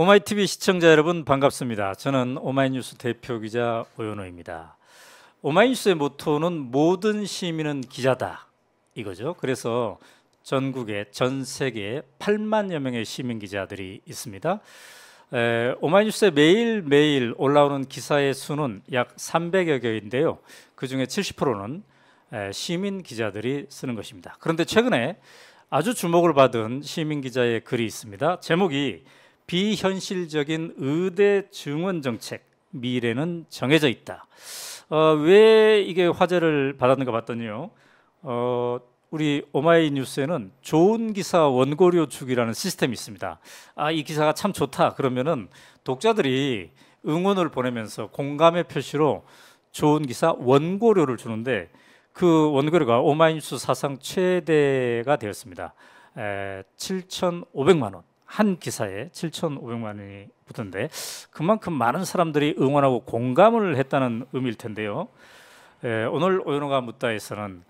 오마이TV 시청자 여러분 반갑습니다. 저는 오마이뉴스 대표 기자 오연호입니다. 오마이뉴스의 모토는 모든 시민은 기자다 이거죠. 그래서 전국에 전 세계에 8만여 명의 시민 기자들이 있습니다. 에, 오마이뉴스에 매일매일 올라오는 기사의 수는 약 300여 개인데요. 그중에 70%는 에, 시민 기자들이 쓰는 것입니다. 그런데 최근에 아주 주목을 받은 시민 기자의 글이 있습니다. 제목이 비현실적인 의대 증원 정책 미래는 정해져 있다. 어, 왜 이게 화제를 받았는가 봤더니요. 어, 우리 오마이뉴스에는 좋은 기사 원고료 주기라는 시스템이 있습니다. 아, 이 기사가 참 좋다. 그러면은 독자들이 응원을 보내면서 공감의 표시로 좋은 기사 원고료를 주는데 그 원고료가 오마이뉴스 사상 최대가 되었습니다. 에, 7,500만 원. 한 기사에 7,500만 원이 붙은데 그만큼 많은 사람들이 응원하고 공감을 했다는 의미일 텐데요. 에, 오늘 오연호가 묻다에서는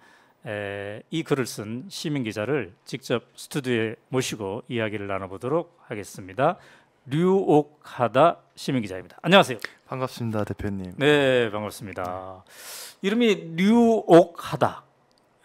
에, 이 글을 쓴 시민 기자를 직접 스튜디오에 모시고 이야기를 나눠보도록 하겠습니다. 류옥하다 시민 기자입니다. 안녕하세요. 반갑습니다, 대표님. 네, 반갑습니다. 이름이 류옥하다.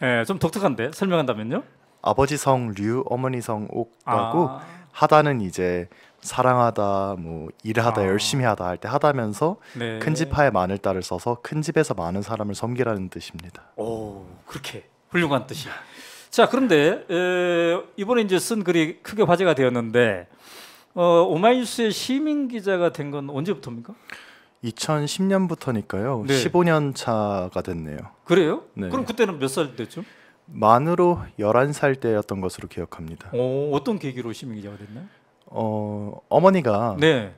에, 좀 독특한데 설명한다면요? 아버지 성 류, 어머니 성옥이고 아. 하다는 이제 사랑하다, 뭐 일하다, 아. 열심히 하다 할 때 하다면서 네. 큰집 하에 마늘 딸을 써서 큰 집에서 많은 사람을 섬기라는 뜻입니다. 오, 그렇게 훌륭한 뜻이. 자, 그런데 에, 이번에 이제 쓴 글이 크게 화제가 되었는데 어, 오마이뉴스의 시민 기자가 된 건 언제부터입니까? 2010년부터니까요. 네. 15년 차가 됐네요. 그래요? 네. 그럼 그때는 몇살 때쯤? 만으로 11살 때였던 것으로 기억합니다. 오, 어떤 계기로 시민기자가 됐나요? 어, 어머니가 네.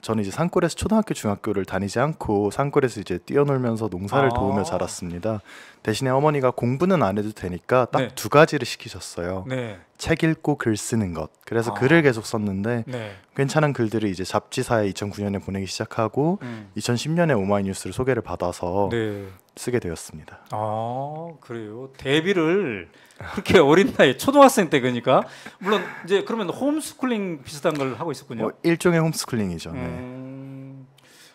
저는 이제 산골에서 초등학교 중학교를 다니지 않고 산골에서 이제 뛰어놀면서 농사를 아~ 도우며 자랐습니다. 대신에 어머니가 공부는 안 해도 되니까 딱두 네. 가지를 시키셨어요. 네. 책 읽고 글 쓰는 것. 그래서 아. 글을 계속 썼는데 네. 괜찮은 글들을 이제 잡지사에 2009년에 보내기 시작하고 음. 2010년에 오마이뉴스를 소개를 받아서 네. 쓰게 되었습니다. 아 그래요. 데뷔를 그렇게 어린 나이 초등학생 때 그러니까 물론 이제 그러면 홈스쿨링 비슷한 걸 하고 있었군요. 어, 일종의 홈스쿨링이죠. 네. 음...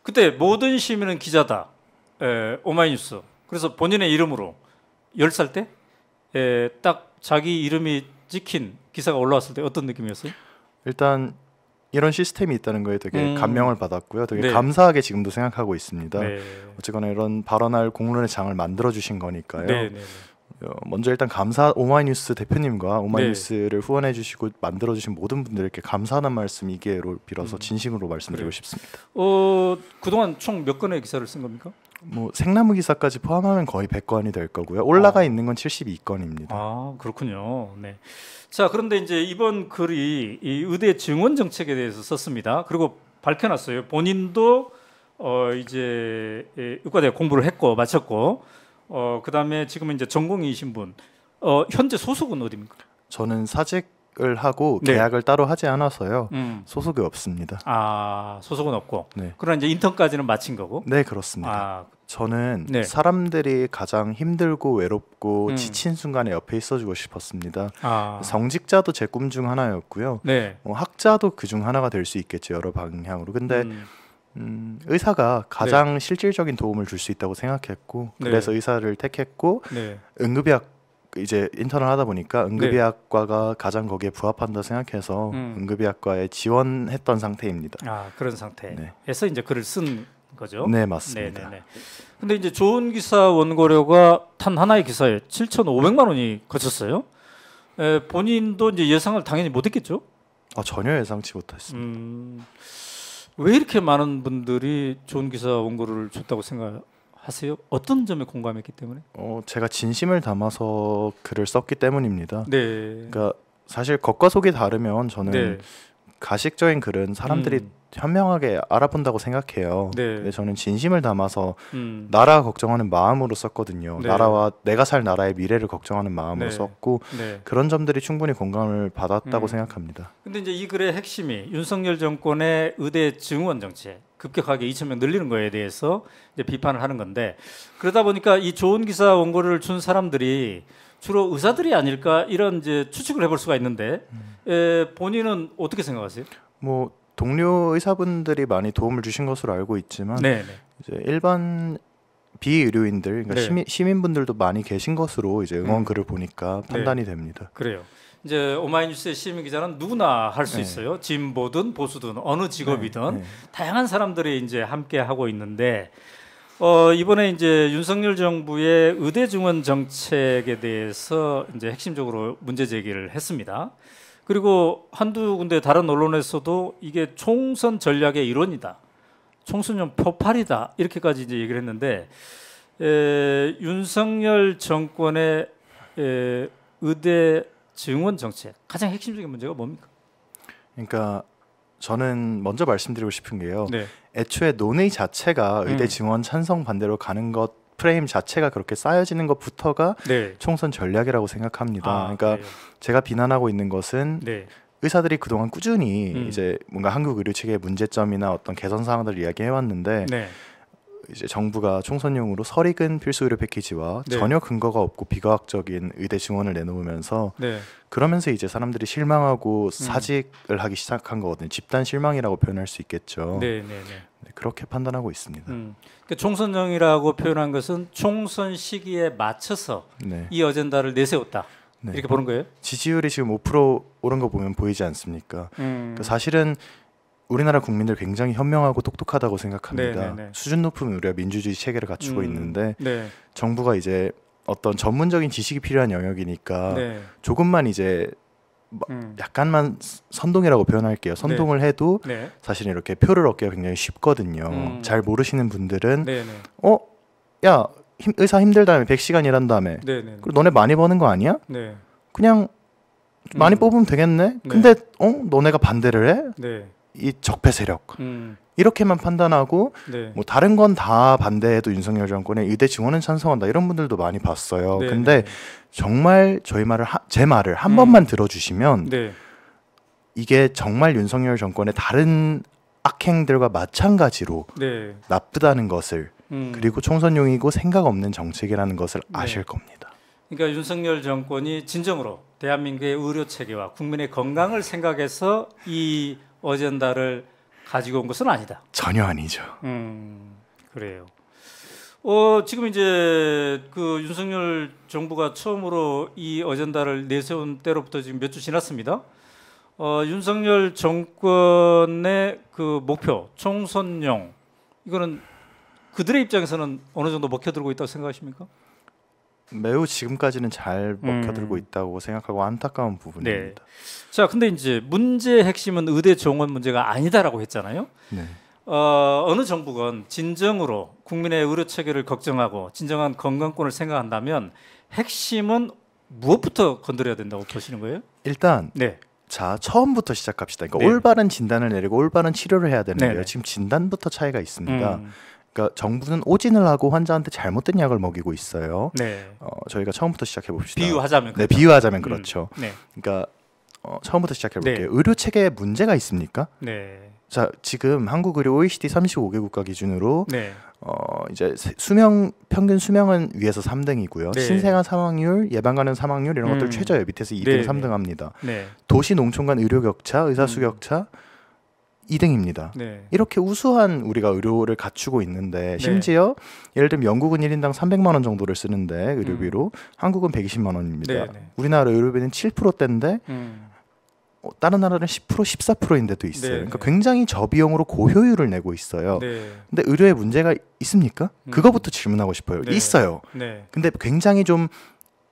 그때 모든 시민은 기자다. 에, 예, 오마이뉴스 그래서 본인의 이름으로 10살 때딱 예, 자기 이름이 찍힌 기사가 올라왔을 때 어떤 느낌이었어요? 일단 이런 시스템이 있다는 거에 되게 음. 감명을 받았고요. 되게 네. 감사하게 지금도 생각하고 있습니다. 네. 어쨌거나 이런 발언할 공론의 장을 만들어 주신 거니까요. 네, 네, 네. 어, 먼저 일단 감사 오마이뉴스 대표님과 오마이뉴스를 네. 후원해 주시고 만들어 주신 모든 분들께 감사하는 말씀 이게로 빌어서 음. 진심으로 말씀드리고 음. 싶습니다. 어, 그동안 총 몇 건의 기사를 쓴 겁니까? 뭐 생나무 기사까지 포함하면 거의 100건이 될 거고요. 올라가 아. 있는 건 72건입니다. 아 그렇군요. 네. 자 그런데 이제 이번 글이 이 의대 증원 정책에 대해서 썼습니다. 그리고 밝혀놨어요. 본인도 어 이제 예, 의과대 공부를 했고 마쳤고 어 그다음에 지금 이제 전공이신 분. 어 현재 소속은 어디입니까? 저는 사직 계약을 하고 네. 계약을 따로 하지 않아서요. 음. 소속이 없습니다. 아 소속은 없고. 네. 그럼 이제 인턴까지는 마친 거고. 네 그렇습니다. 아. 저는 네. 사람들이 가장 힘들고 외롭고 음. 지친 순간에 옆에 있어주고 싶었습니다. 아. 성직자도 제 꿈 중 하나였고요. 네. 어, 학자도 그 중 하나가 될 수 있겠죠 여러 방향으로. 근데 음. 음, 의사가 가장 네. 실질적인 도움을 줄 수 있다고 생각했고 네. 그래서 의사를 택했고 네. 응급의학 이제 인턴을 하다 보니까 응급의학과가 네. 가장 거기에 부합한다 생각해서 음. 응급의학과에 지원했던 상태입니다. 아 그런 상태에서 네. 이제 글을 쓴 거죠. 네 맞습니다. 네네 네, 네. 데 이제 좋은 기사 원고료가 단 하나의 기사에 7,500만 원이 거쳤어요. 에, 본인도 이제 예상을 당연히 못했겠죠. 아 전혀 예상치 못했습니다. 음, 왜 이렇게 많은 분들이 좋은 기사 원고를 줬다고 생각 하세요? 어떤 점에 공감했기 때문에? 어, 제가 진심을 담아서 글을 썼기 때문입니다. 네. 그러니까 사실 겉과 속이 다르면 저는 네. 가식적인 글은 사람들이 음. 현명하게 알아본다고 생각해요. 네. 근데 저는 진심을 담아서 음. 나라 걱정하는 마음으로 썼거든요. 네. 나라와 내가 살 나라의 미래를 걱정하는 마음으로 네. 썼고 네. 그런 점들이 충분히 공감을 받았다고 음. 생각합니다. 근데 이제 이 글의 핵심이 윤석열 정권의 의대 증원 정책 급격하게 2천 명 늘리는 거에 대해서 이제 비판을 하는 건데 그러다 보니까 이 좋은 기사 원고를 준 사람들이 주로 의사들이 아닐까 이런 이제 추측을 해볼 수가 있는데 음. 에, 본인은 어떻게 생각하세요? 뭐 동료 의사분들이 많이 도움을 주신 것으로 알고 있지만 네네. 네. 이제 일반 비의료인들 그러니까 네. 시민, 분들도 많이 계신 것으로 이제 응원 음. 글을 보니까 판단이 네. 됩니다. 그래요. 이제 오마이뉴스의 시민 기자는 누구나 할수 네. 있어요. 진보든 보수든 어느 직업이든 다양한 사람들이 이제 함께 하고 있는데 어, 이번에 이제 윤석열 정부의 의대 증원 정책에 대해서 이제 핵심적으로 문제 제기를 했습니다. 그리고 한두 군데 다른 언론에서도 이게 총선 전략의 일원이다. 총선용 포팔이다. 이렇게까지 이제 얘기를 했는데 에, 윤석열 정권의 에, 의대 증원 정책 가장 핵심적인 문제가 뭡니까? 그러니까 저는 먼저 말씀드리고 싶은 게요. 네. 애초에 논의 자체가 의대 음. 증원 찬성 반대로 가는 것 프레임 자체가 그렇게 쌓여지는 것부터가 네. 총선 전략이라고 생각합니다. 아, 그러니까 네. 제가 비난하고 있는 것은 네. 의사들이 그동안 꾸준히 음. 이제 뭔가 한국 의료 체계의 문제점이나 어떤 개선 사항들을 이야기해 왔는데 네. 이제 정부가 총선용으로 설익은 필수 의료 패키지와 네. 전혀 근거가 없고 비과학적인 의대 증원을 내놓으면서 네. 그러면서 이제 사람들이 실망하고 음. 사직을 음. 하기 시작한 거거든요. 집단 실망이라고 표현할 수 있겠죠. 네, 네, 네, 네. 그렇게 판단하고 있습니다. 음. 그러니까 총선용이라고 표현한 것은 총선 시기에 맞춰서 네. 이 어젠다를 내세웠다. 네. 이렇게 보는 거예요? 지지율이 지금 5% 오른 거 보면 보이지 않습니까? 음. 그러니까 사실은 우리나라 국민들 굉장히 현명하고 똑똑하다고 생각합니다. 네네네. 네, 네. 수준 높은 우리가 민주주의 체계를 갖추고 음, 있는데 네. 정부가 이제 어떤 전문적인 지식이 필요한 영역이니까 네. 조금만 이제 뭐 음. 약간만 선동이라고 표현할게요. 선동을 네. 해도 네. 사실 이렇게 표를 얻기가 굉장히 쉽거든요. 음. 잘 모르시는 분들은 네네. 어, 야 힘, 의사 힘들다며 100시간 일한 다음에 그리고 너네 많이 버는 거 아니야? 그냥 많이 음. 뽑으면 되겠네. 근데 어 너네가 반대를 해? 이 적폐 세력 음. 이렇게만 판단하고 네. 뭐 다른 건 다 반대해도 윤석열 정권의 의대 증원은 찬성한다 이런 분들도 많이 봤어요. 네. 근데 정말 저희 말을 하, 제 말을 한 음. 번만 들어주시면 네. 이게 정말 윤석열 정권의 다른 악행들과 마찬가지로 네. 나쁘다는 것을 음. 그리고 총선용이고 생각 없는 정책이라는 것을 네. 아실 겁니다. 그러니까 윤석열 정권이 진정으로 대한민국의 의료 체계와 국민의 건강을 생각해서 이 어젠다를 가지고 온 것은 아니다. 전혀 아니죠. 음, 그래요. 어, 지금 이제 그 윤석열 정부가 처음으로 이 어젠다를 내세운 때로부터 지금 몇 주 지났습니다. 어, 윤석열 정권의 그 목표, 총선용 이거는 그들의 입장에서는 어느 정도 먹혀들고 있다고 생각하십니까? 매우 지금까지는 잘 먹혀들고 음. 있다고 생각하고 안타까운 부분입니다. 네. 자, 근데 이제 문제의 핵심은 의대 정원 문제가 아니다라고 했잖아요. 네. 어, 어느 정부건 진정으로 국민의 의료 체계를 걱정하고 진정한 건강권을 생각한다면 핵심은 무엇부터 건드려야 된다고 보시는 거예요? 일단 네. 자 처음부터 시작합시다. 그러니까 네. 올바른 진단을 내리고 올바른 치료를 해야 되는데요. 네, 네. 지금 진단부터 차이가 있습니다. 음. 그러니까 정부는 오진을 하고 환자한테 잘못된 약을 먹이고 있어요. 네. 어, 저희가 처음부터 시작해 봅시다. 비유하자면 네, 그렇죠. 비유하자면 음. 그렇죠. 음, 네. 그러니까 어, 처음부터 시작해 볼게요. 네. 의료 체계에 문제가 있습니까? 네. 자, 지금 한국 의료 OECD 35개 국가 기준으로 네. 어, 이제 수명 평균 수명은 위에서 3등이고요. 네. 신생아 사망률, 예방 가능 사망률 이런 음. 것들 최저예요. 밑에서 2등, 네. 3등 합니다. 네. 도시 농촌 간 의료 격차, 의사 수 격차, 음. 2등입니다. 네. 이렇게 우수한 우리가 의료를 갖추고 있는데 네. 심지어 예를 들면 영국은 1인당 300만 원 정도를 쓰는데 의료비로 음. 한국은 120만 원입니다. 네네. 네. 우리나라 의료비는 7%대인데 음. 어, 다른 나라는 10% 14%인데도 있어요. 네 그러니까 네. 굉장히 저비용으로 고효율을 내고 있어요. 네. 근데 의료에 문제가 있습니까? 음. 그거부터 질문하고 싶어요. 있어요. 근데 굉장히 좀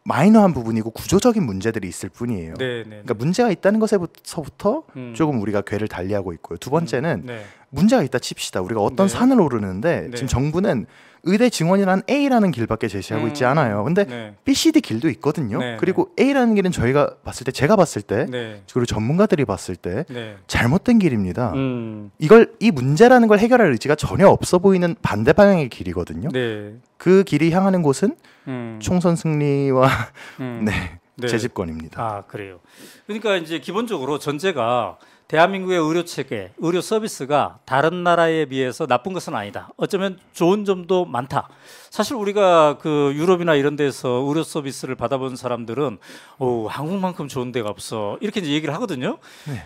마이너한 부분이고 구조적인 문제들이 있을 뿐이에요. 네, 네, 그러니까 네. 문제가 있다는 것에서부터 음. 조금 우리가 괴를 달리하고 있고요. 두 번째는 음, 네. 문제가 있다 칩시다. 우리가 어떤 네. 산을 오르는데 지금 정부는 의대 증원이란 A라는 길밖에 제시하고 음. 있지 않아요. 근데 네. B, C, D 길도 있거든요. 네, 네. 그리고 A라는 길은 저희가 봤을 때, 제가 봤을 때, 네. 그리고 전문가들이 봤을 때 네. 잘못된 길입니다. 음. 이걸 이 문제라는 걸 해결할 의지가 전혀 없어 보이는 반대 방향의 길이거든요. 네. 그 길이 향하는 곳은 음. 총선 승리와 음. 네. 재집권입니다. 아 그래요. 그러니까 이제 기본적으로 전제가 대한민국의 의료 체계, 의료 서비스가 다른 나라에 비해서 나쁜 것은 아니다. 어쩌면 좋은 점도 많다. 사실 우리가 그 유럽이나 이런 데서 의료 서비스를 받아본 사람들은 오, 한국만큼 좋은 데가 없어. 이렇게 이제 얘기를 하거든요. 네.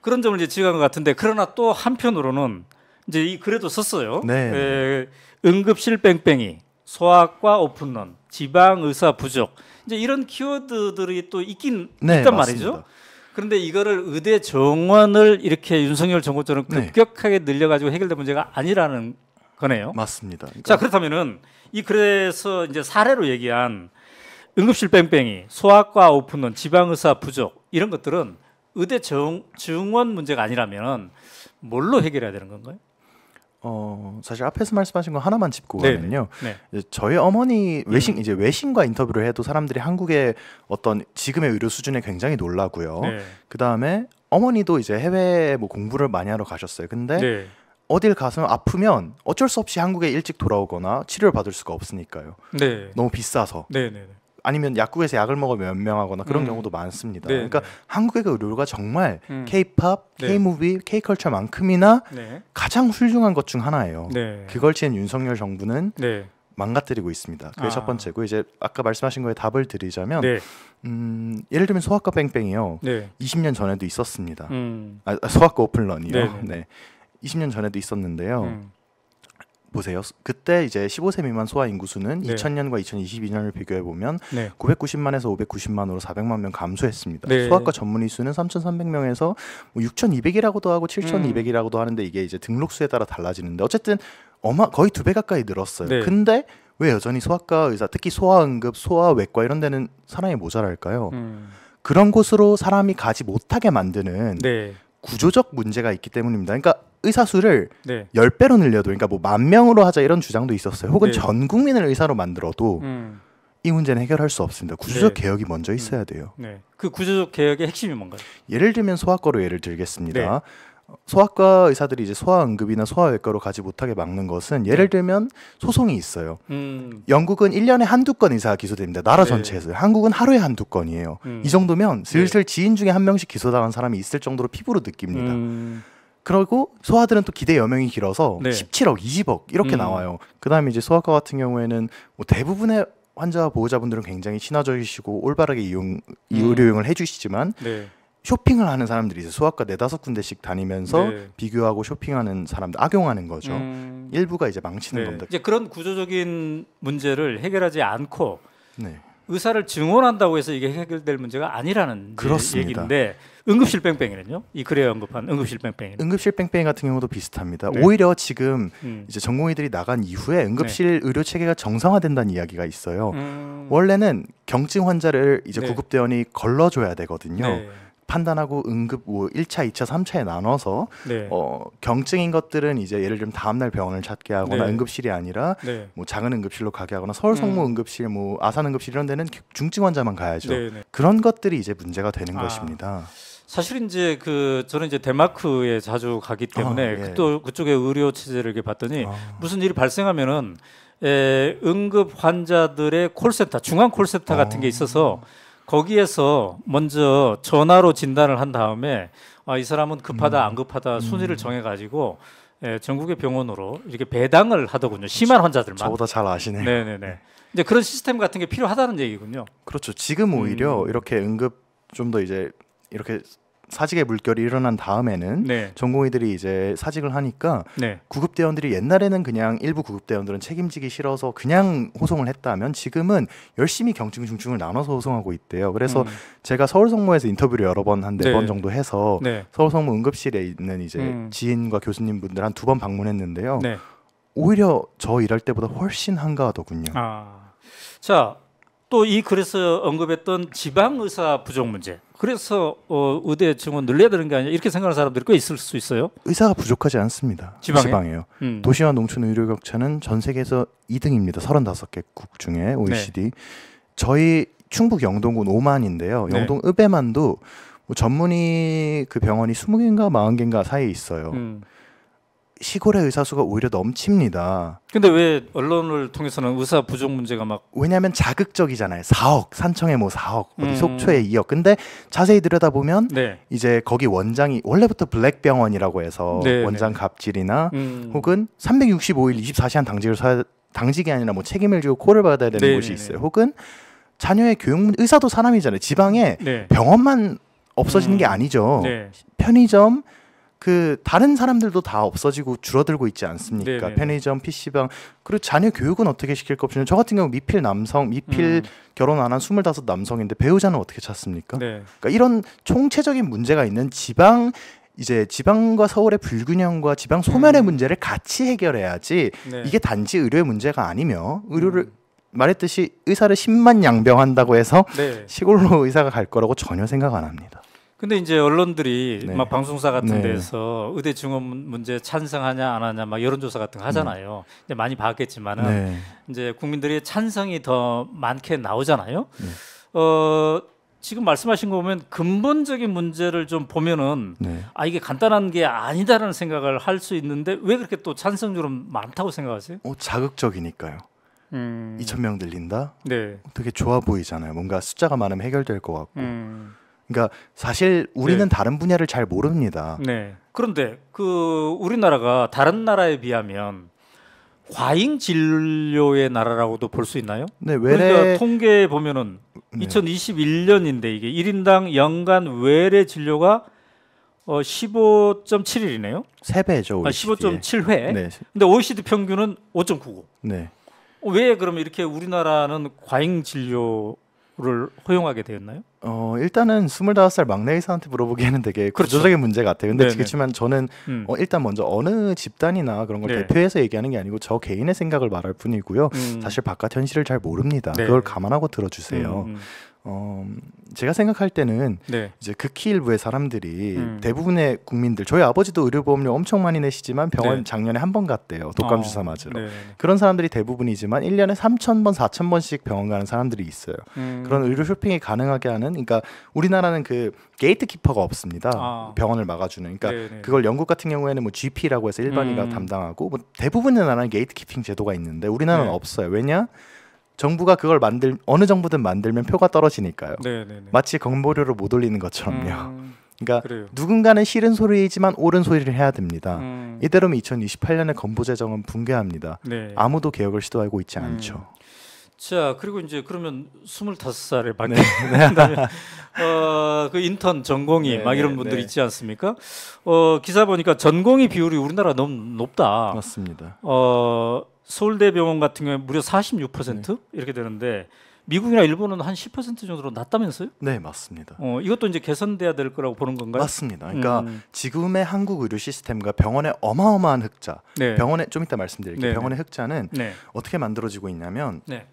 그런 점을 이제 지적한 것 같은데 그러나 또 한편으로는 이제 이 글에도 썼어요. 네. 에, 예, 응급실 뺑뺑이, 소아과 오픈런, 지방 의사 부족. 이제 이런 키워드들이 또 있긴 네, 있단 맞습니다. 말이죠. 그런데 이거를 의대 정원을 이렇게 윤석열 정부처럼 네. 급격하게 늘려가지고 해결될 문제가 아니라는 거네요. 맞습니다. 그러니까. 자 그렇다면은 이 그래서 이제 사례로 얘기한 응급실 뺑뺑이, 소아과 오픈런, 지방의사 부족 이런 것들은 의대 정, 증원 문제가 아니라면 뭘로 해결해야 되는 건가요? 어 사실 앞에서 말씀하신 거 하나만 짚고 가면요. 네. 저희 어머니 음. 외신 이제 외신과 인터뷰를 해도 사람들이 한국의 어떤 지금의 의료 수준에 굉장히 놀라고요. 네. 그 다음에 어머니도 이제 해외에 뭐 공부를 많이 하러 가셨어요. 근데 네. 어딜 가서 아프면 어쩔 수 없이 한국에 일찍 돌아오거나 치료를 받을 수가 없으니까요. 네. 너무 비싸서. 네, 네, 아니면 약국에서 약을 먹으면 연명하거나 그런 음. 경우도 많습니다. 네, 그러니까 네. 한국의 의료가 그 정말 케이팝케이무비케이컬처만큼이나 음. 네. 네. 가장 훌륭한 것 중 하나예요. 네. 그걸 지은 윤석열 정부는 망가뜨리고 있습니다. 그게 아. 첫 번째고 이제 아까 말씀하신 거에 답을 드리자면 음, 예를 들면 소아과 뺑뺑이요. 20년 전에도 있었습니다. 음. 아, 소아과 오픈런이요. 네. 20년 전에도 있었는데요. 음. 보세요. 그때 이제 15세 미만 소아 인구수는 네. 2000년과 2022년을 비교해 보면 네. 990만에서 590만으로 400만 명 감소했습니다. 네. 소아과 전문의 수는 3,300명에서 뭐 6,200이라고도 하고 7,200이라고도 음. 하는데 이게 이제 등록 수에 따라 달라지는데 어쨌든 어마 거의 두 배 가까이 늘었어요. 네. 근데 왜 여전히 소아과 의사 특히 소아응급, 소아외과 이런 데는 사람이 모자랄까요? 음. 그런 곳으로 사람이 가지 못하게 만드는 네. 구조적 문제가 있기 때문입니다. 그러니까 의사 수를 네. 10배로 늘려도 그러니까 뭐 만 명으로 하자 이런 주장도 있었어요. 혹은 네. 전 국민을 의사로 만들어도 음. 이 문제는 해결할 수 없습니다. 구조적 네. 개혁이 먼저 음. 있어야 음. 돼요. 네. 그 구조적 개혁의 핵심이 뭔가요? 예를 들면 소아과로 예를 들겠습니다. 네. 어, 소아과 의사들이 이제 소아응급이나 소아외과로 가지 못하게 막는 것은 네. 예를 들면 소송이 있어요. 음. 영국은 1년에 한두 건 의사가 기소됩니다. 나라 네. 전체에서. 한국은 하루에 한두 건이에요. 음. 이 정도면 슬슬 네. 지인 중에 한 명씩 기소당한 사람이 있을 정도로 피부로 느낍니다. 음. 그러고 소아들은 또 기대 여명이 길어서 네. 17억, 20억 이렇게 음. 나와요. 그다음에 이제 소아과 같은 경우에는 뭐 대부분의 환자 와 보호자분들은 굉장히 친화적이시고 올바르게 이용 이 음. 의료 이용을 해주시지만 네. 쇼핑을 하는 사람들이 이제 소아과 네다섯 군데씩 다니면서 네. 비교하고 쇼핑하는 사람들 악용하는 거죠. 음... 일부가 이제 망치는 네. 겁니다. 이제 그런 구조적인 문제를 해결하지 않고 네. 의사를 증언한다고 해서 이게 해결될 문제가 아니라는 그렇습니다. 얘기인데 응급실 뺑뺑이는요? 이그래 언급한 응급실 뺑뺑이. 응급실 뺑뺑이 같은 경우도 비슷합니다. 네. 오히려 지금 음. 이제 전공의들이 나간 이후에 응급실 네. 의료 체계가 정상화된다는 이야기가 있어요. 음. 원래는 경증 환자를 이제 네. 구급대원이 걸러줘야 되거든요. 네. 판단하고 응급 뭐 1차, 2차, 3차에 나눠서 네. 어, 경증인 것들은 이제 예를 들면 다음 날 병원을 찾게 하거나 네. 응급실이 아니라 네. 뭐 작은 응급실로 가게 하거나 서울 성모 음. 응급실, 뭐 아산 응급실 이런 데는 중증 환자만 가야죠. 네, 네. 그런 것들이 이제 문제가 되는 아. 것입니다. 사실 이제 그 저는 이제 덴마크에 자주 가기 아, 때문에 아, 예. 그 그쪽의 의료 체제를 이렇게 봤더니 아. 무슨 일이 발생하면은 에, 응급 환자들의 콜센터, 중앙 콜센터 같은 게 있어서 아. 거기에서 먼저 전화로 진단을 한 다음에 아, 이 사람은 급하다 음. 안 급하다 순위를 음. 정해가지고 예, 전국의 병원으로 이렇게 배당을 하더군요. 그렇죠. 심한 환자들만. 저보다 잘아시네 네네네. 네. 이제 그런 시스템 같은 게 필요하다는 얘기군요. 그렇죠. 지금 오히려 음. 이렇게 응급 좀 더 이제 이렇게 사직의 물결이 일어난 다음에는 네. 전공의들이 이제 사직을 하니까 네. 구급대원들이 옛날에는 그냥 일부 구급대원들은 책임지기 싫어서 그냥 호송을 했다면 지금은 열심히 경증 중증을 나눠서 호송하고 있대요. 그래서 음. 제가 서울성모에서 인터뷰를 여러 번 한 네번 네. 정도 해서 네. 서울성모 응급실에 있는 이제 음. 지인과 교수님분들 한 두 번 방문했는데요. 네. 오히려 저 일할 때보다 훨씬 한가하더군요. 아. 자, 또이 글에서 언급했던 지방 의사 부족 문제. 그래서 어, 의대 증원 늘려야 되는 게 아니냐 이렇게 생각하는 사람들이 꽤 있을 수 있어요. 의사가 부족하지 않습니다. 지방에? 지방에요. 음. 도시와 농촌 의료 격차는 전 세계에서 2등입니다. 35개국 중에 OECD. 네. 저희 충북 영동군 5만인데요. 영동 읍에만도 뭐 전문의 그 병원이 20개인가 40개인가 사이에 있어요. 음. 시골의 의사수가 오히려 넘칩니다. 근데 왜 언론을 통해서는 의사 부족 문제가 막 왜냐하면 자극적이잖아요. 4억 산청에 뭐 4억 어디 음. 속초에 2억. 근데 자세히 들여다보면 네. 이제 거기 원장이 원래부터 블랙병원이라고 해서 네, 네. 원장 네. 갑질이나 음. 혹은 365일 24시간 당직을 서야 당직이 아니라 뭐 책임을 지고 코를 받아야 되는 네, 곳이 네, 있어요. 혹은 자녀의 교육 문제 의사도 사람이잖아요. 지방에 병원만 없어지는 음. 게 아니죠. 편의점 그 다른 사람들도 다 없어지고 줄어들고 있지 않습니까? 네네. 네, 네. 편의점, PC방 그리고 자녀 교육은 어떻게 시킬 것이냐. 저 같은 경우 미필 남성, 미필 음. 결혼 안 한 스물다섯 남성인데 배우자는 어떻게 찾습니까? 네. 그러니까 이런 총체적인 문제가 있는 지방 이제 지방과 서울의 불균형과 지방 소멸의 음. 문제를 같이 해결해야지 네. 이게 단지 의료의 문제가 아니며 의료를 음. 말했듯이 의사를 10만 양병한다고 해서 네. 시골로 의사가 갈 거라고 전혀 생각 안 합니다. 근데 이제 언론들이 네. 막 방송사 같은 네. 데서 의대 증원 문제 찬성하냐 안 하냐 막 여론조사 같은 거 하잖아요. 네. 이제 많이 봤겠지만은 네. 이제 국민들이 찬성이 더 많게 나오잖아요. 네. 어 지금 말씀하신 거 보면 근본적인 문제를 좀 보면은 네. 아 이게 간단한 게 아니다라는 생각을 할 수 있는데 왜 그렇게 또 찬성률은 많다고 생각하세요? 어 자극적이니까요. 음. 2천 명 들린다. 네. 되게 좋아 보이잖아요. 뭔가 숫자가 많으면 해결될 것 같고. 음. 그러니까 사실 우리는 네. 다른 분야를 잘 모릅니다. 네. 그런데 그 우리나라가 다른 나라에 비하면 과잉 진료의 나라라고도 볼 수 있나요? 네, 외래 그러니까 통계 보면은 네. 2021년인데 이게 1인당 연간 외래 진료가 어 15.7일이네요. 3배죠. 아, 15.7회. 네. 근데 OECD 평균은 5.99. 네. 어, 왜그러면 이렇게 우리나라는 과잉 진료 를 허용하게 되었나요? 어 일단은 스물다섯 살 막내 의사한테 물어보기에는 되게 그렇죠. 구조적인 문제 같아요. 근데 그렇지만 저는 음. 어, 일단 먼저 어느 집단이나 그런 걸 네. 대표해서 얘기하는 게 아니고 저 개인의 생각을 말할 뿐이고요. 음. 사실 바깥 현실을 잘 모릅니다. 네. 그걸 감안하고 들어주세요. 음. 음. 어, 제가 생각할 때는 네. 이제 극히 일부의 사람들이 음. 대부분의 국민들 저희 아버지도 의료보험료 엄청 많이 내시지만 병원 네. 작년에 한 번 갔대요 독감 아, 주사 맞으러 네. 그런 사람들이 대부분이지만 일년에 삼천 번 사천 번씩 병원 가는 사람들이 있어요 음. 그런 의료 쇼핑이 가능하게 하는 그러니까 우리나라는 그 게이트 키퍼가 없습니다 아. 병원을 막아주는 그러니까 네네. 네. 그걸 영국 같은 경우에는 뭐 GP라고 해서 일반인과 음. 담당하고 뭐 대부분의 나라는 게이트 키핑 제도가 있는데 우리나라는 네. 없어요 왜냐 정부가 그걸 만들 어느 정부든 만들면 표가 떨어지니까요. 네네네. 네, 네. 마치 건보료를 못 올리는 것처럼요. 음, 그러니까 그래요. 누군가는 싫은 소리이지만 옳은 소리를 해야 됩니다. 음. 이대로면 2028년에 건보 재정은 붕괴합니다. 네. 아무도 개혁을 시도하고 있지 음. 않죠. 자 그리고 이제 그러면 스물다섯 살에 바뀌면 네. 네. 어그 인턴 전공이 네, 막 이런 분들 네. 있지 않습니까? 어 기사 보니까 전공이 비율이 우리나라 너무 높다. 맞습니다. 어 서울대병원 같은 경우에 무려 46% 네. 이렇게 되는데 미국이나 일본은 한 10% 정도로 낮다면서요? 네, 맞습니다. 어, 이것도 이제 개선돼야 될 거라고 보는 건가요? 맞습니다. 그러니까 음. 음. 지금의 한국 의료 시스템과 병원의 어마어마한 흑자, 네. 병원의 좀 이따 말씀드릴게요. 네. 네. 병원의 흑자는 네. 어떻게 만들어지고 있냐면 네.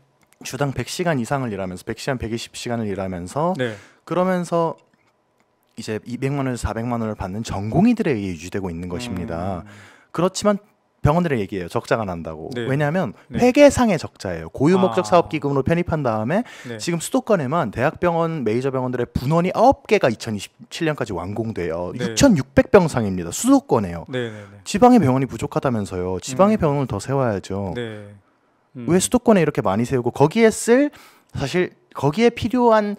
주당 100시간 이상을 일하면서 100시간, 120시간을 일하면서 네. 그러면서 이제 200만 원에서 400만 원을 받는 전공의들에 의해 유지되고 있는 것입니다. 음. 그렇지만 병원들의 얘기예요. 적자가 난다고. 네. 왜냐하면 네. 회계상의 적자예요. 고유목적 아. 사업기금으로 편입한 다음에 네. 지금 수도권에만 대학병원 메이저 병원들의 분원이 9개가 2027년까지 완공돼요. 네. 6,600병상입니다. 수도권에요. 네, 네, 지방의 병원이 부족하다면서요. 지방의 음. 병원을 더 세워야죠. 음. 왜 수도권에 이렇게 많이 세우고 거기에 쓸 사실 거기에 필요한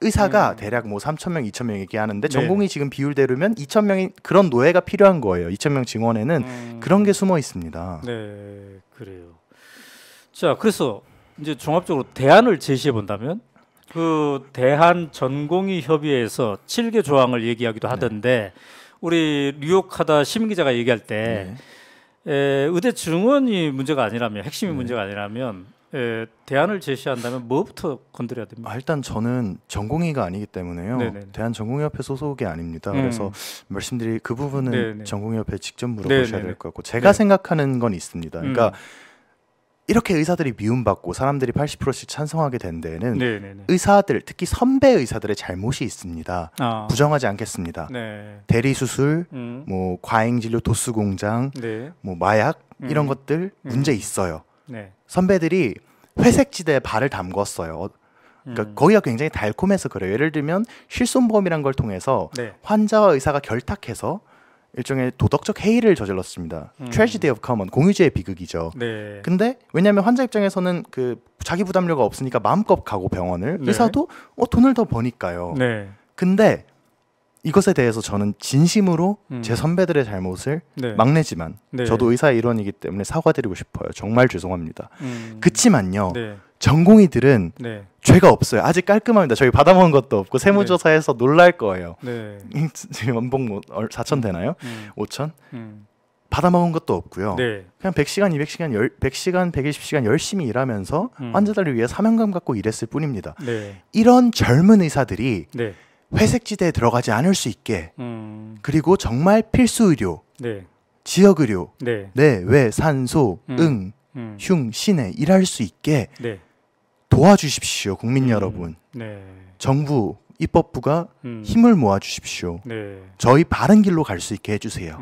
의사가 음. 대략 뭐3 0 0 0 명, 2 0 0 0명 이렇게 하는데 네. 전공이 지금 비율대로면 2 0 0 0 명이 그런 노예가 필요한 거예요. 2 0 0 0명 증원에는 음. 그런 게 숨어 있습니다. 네, 그래요. 자, 그래서 이제 종합적으로 대안을 제시해 본다면 그 대한 전공의 협의회에서 7개 조항을 얘기하기도 네. 하던데 네. 우리 뉴욕하다 심 기자가 얘기할 때 네. 에, 의대 증원이 문제가 아니라면 핵심이 네. 문제가 아니라면 에, 예, 대안을 제시한다면 뭐부터 건드려야 됩니까? 아, 일단 저는 전공의가 아니기 때문에요. 네네네. 네, 네. 대한 전공의협회 소속이 아닙니다. 음. 그래서 말씀드릴 그 부분은 네네. 전공의협회에 직접 네, 물어보셔야 될 것 같고 제가 네 생각하는 건 있습니다. 그러니까 음. 이렇게 의사들이 미움받고 사람들이 80%씩 찬성하게 된 데에는 네네네. 의사들 특히 선배 의사들의 잘못이 있습니다. 아. 부정하지 않겠습니다. 네. 대리 수술, 음. 뭐 과잉 진료 도수 공장, 네. 뭐 마약 이런 음. 것들 문제 음. 있어요. 네. 선배들이 회색 지대에 발을 담궜어요. 그러니까 음. 거기가 굉장히 달콤해서 그래요. 예를 들면 실손보험이란 걸 통해서 네. 환자와 의사가 결탁해서 일종의 도덕적 해이를 저질렀습니다. 음. Tragedy of Common, 공유제의 비극이죠. 네. 근데 왜냐하면 환자 입장에서는 그 자기 부담료가 없으니까 마음껏 가고 병원을 네. 의사도 어 돈을 더 버니까요. 네. 근데 이것에 대해서 저는 진심으로 음. 제 선배들의 잘못을 네. 막내지만 네. 저도 의사의 일원이기 때문에 사과드리고 싶어요. 정말 죄송합니다. 음. 그치만요. 네. 전공의들은 네. 죄가 없어요. 아직 깔끔합니다. 저희 받아먹은 것도 없고 세무조사에서 네. 놀랄 거예요. 네. 연봉 뭐 4천 되나요? 음. 5천? 음. 받아먹은 것도 없고요. 네. 그냥 100시간, 200시간, 10, 100시간, 120시간 열심히 일하면서 음. 환자들을 위해 사명감 갖고 일했을 뿐입니다. 네. 이런 젊은 의사들이 네. 회색 지대에 들어가지 않을 수 있게 음. 그리고 정말 필수 의료 네. 지역 의료 네. 내외 네, 산소 음. 응흉 음. 시내 일할 수 있게 네. 도와주십시오 국민 음. 여러분 네. 정부 입법부가 힘을 모아 주십시오 저희 바른 길로 갈 수 있게 해주세요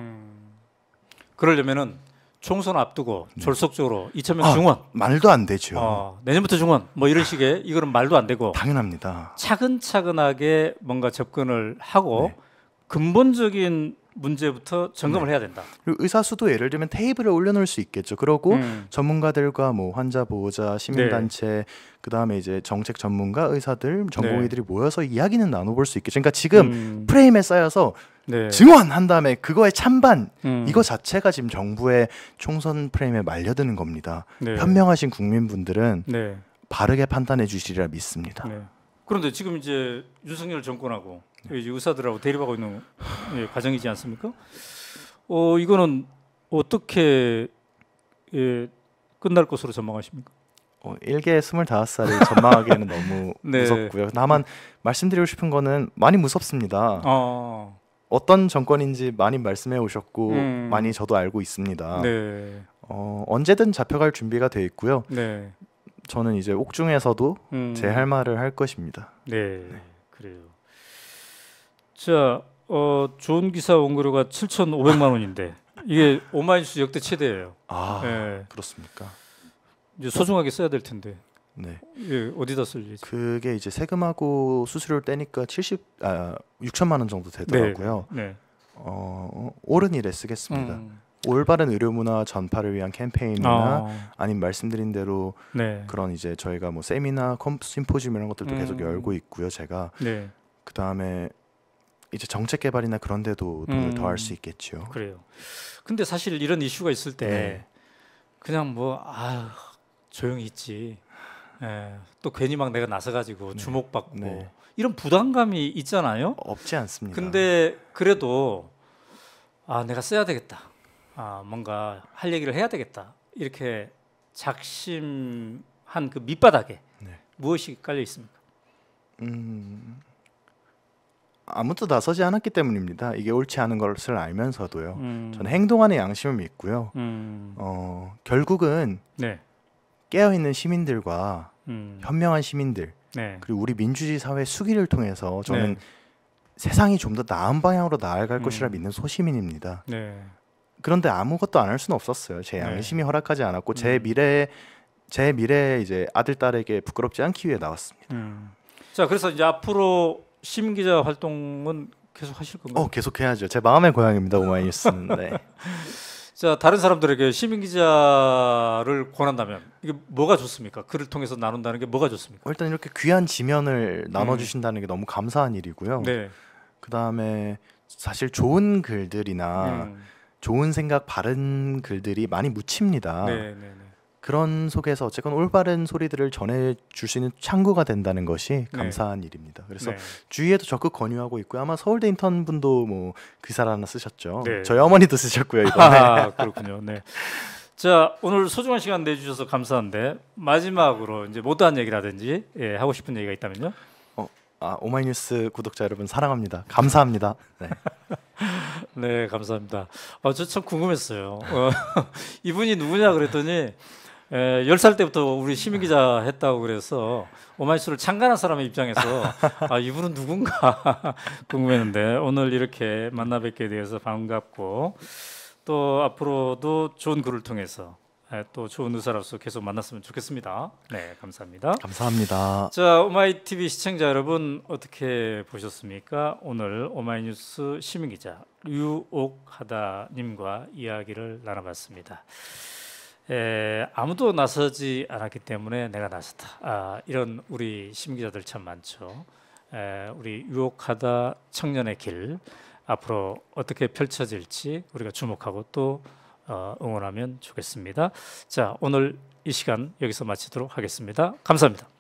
그러려면은 총선 앞두고 네. 졸속적으로 2천 명 아, 중원 말도 안 되죠. 어, 내년부터 중원 뭐 이런 아. 식의 이거는 말도 안 되고 당연합니다. 차근차근하게 뭔가 접근을 하고 네. 근본적인 문제부터 점검을 네. 해야 된다. 그리고 의사수도 예를 들면 테이블에 올려놓을 수 있겠죠. 그러고 음. 전문가들과 뭐 환자 보호자, 시민단체, 네. 그 다음에 이제 정책 전문가, 의사들, 전공의들이 네. 모여서 이야기는 나눠볼 수 있겠죠. 그러니까 지금 음. 프레임에 쌓여서 네. 증언한 다음에 그거의 찬반 음. 이거 자체가 지금 정부의 총선 프레임에 말려드는 겁니다. 네. 현명하신 국민분들은 네. 바르게 판단해 주시리라 믿습니다. 그런데 지금 이제 윤석열 정권하고 유사들하고 예, 대립하고 있는 예, 과정이지 않습니까? 어, 이거는 어떻게 예, 끝날 것으로 전망하십니까? 어, 일개 25살을 전망하기에는 너무 네. 무섭고요. 다만 말씀드리고 싶은 거는 많이 무섭습니다. 아. 어떤 정권인지 많이 말씀해 오셨고 음. 많이 저도 알고 있습니다. 네. 어, 언제든 잡혀갈 준비가 돼 있고요. 네. 저는 이제 옥중에서도 음. 제할 말을 할 것입니다. 네. 네. 그래요. 자, 어, 좋은 기사 원고료가 7,500만 원인데 이게 오마이뉴스 역대 최대예요. 아, 예. 그렇습니까? 이제 소중하게 써야 될 텐데. 네. 예, 어디다 쓸지. 그게 이제 세금하고 수수료를 떼니까 70, 아, 6천만 원 정도 되더라고요. 네. 네. 어, 옳은 일에 쓰겠습니다. 음. 올바른 의료 문화 전파를 위한 캠페인이나 아. 아니 말씀드린 대로 네. 그런 이제 저희가 뭐 세미나 컴 심포지엄 이런 것들도 음. 계속 열고 있고요. 제가 네. 그 다음에 이제 정책 개발이나 그런 데도 돈을 음, 더할 수 있겠죠. 그래요. 근데 사실 이런 이슈가 있을 때 네. 그냥 뭐아 조용히 있지. 예, 또 괜히 막 내가 나서가지고 네. 주목받고 네. 이런 부담감이 있잖아요. 없지 않습니다. 근데 그래도 아 내가 써야 되겠다. 아 뭔가 할 얘기를 해야 되겠다. 이렇게 작심한 그 밑바닥에 네. 무엇이 깔려 있습니까? 음. 아무도 나서지 않았기 때문입니다. 이게 옳지 않은 것을 알면서도요. 음. 저는 행동하는 양심을 믿고요. 음. 어, 결국은 네. 깨어 있는 시민들과 음. 현명한 시민들 네. 그리고 우리 민주주의 사회 수기를 통해서 저는 네. 세상이 좀 더 나은 방향으로 나아갈 음. 것이라 믿는 소시민입니다. 네. 그런데 아무것도 안 할 수는 없었어요. 제 네. 양심이 허락하지 않았고 제 음. 미래에 제 미래에 이제 아들 딸에게 부끄럽지 않기 위해 나왔습니다. 음. 자, 그래서 이제 앞으로 시민기자 활동은 계속 하실 건가요? 어, 계속 해야죠. 제 마음의 고향입니다. 오마이뉴스는. 네. 자, 다른 사람들에게 시민 기자를 권한다면 이게 뭐가 좋습니까? 글을 통해서 나눈다는 게 뭐가 좋습니까? 어, 일단 이렇게 귀한 지면을 음. 나눠 주신다는 게 너무 감사한 일이고요. 네. 그다음에 사실 좋은 글들이나 음. 좋은 생각 바른 글들이 많이 묻힙니다. 네, 네, 네. 그런 속에서 어쨌건 올바른 소리들을 전해줄 수 있는 창구가 된다는 것이 네. 감사한 네. 일입니다. 그래서 네. 주위에도 적극 권유하고 있고요. 아마 서울대 인턴 분도 뭐그사람 하나 쓰셨죠. 네. 저희 어머니도 쓰셨고요. 이번에. 아, 그렇군요. 네. 자 오늘 소중한 시간 내주셔서 감사한데 마지막으로 이제 못다한 얘기라든지 예, 하고 싶은 얘기가 있다면요. 어, 아 오마이뉴스 구독자 여러분 사랑합니다. 감사합니다. 네. 네 감사합니다. 아, 저참 궁금했어요. 어, 이분이 누구냐 그랬더니 에, 예, 10살 때부터 우리 시민기자 했다고 그래서 오마이뉴스를 창간한 사람의 입장에서 아, 이분은 누군가 궁금했는데 오늘 이렇게 만나 뵙게 되어서 반갑고 또 앞으로도 좋은 글을 통해서 예, 또 좋은 의사로서 계속 만났으면 좋겠습니다. 네, 감사합니다. 감사합니다. 자, 오마이 TV 시청자 여러분 어떻게 보셨습니까? 오늘 오마이뉴스 시민기자 류옥하다님과 이야기를 나눠봤습니다. 에, 아무도 나서지 않았기 때문에 내가 나섰다. 아, 이런 우리 심기자들 참 많죠. 에, 우리 유혹하다 청년의 길 앞으로 어떻게 펼쳐질지 우리가 주목하고 또 어, 응원하면 좋겠습니다. 자, 오늘 이 시간 여기서 마치도록 하겠습니다. 감사합니다.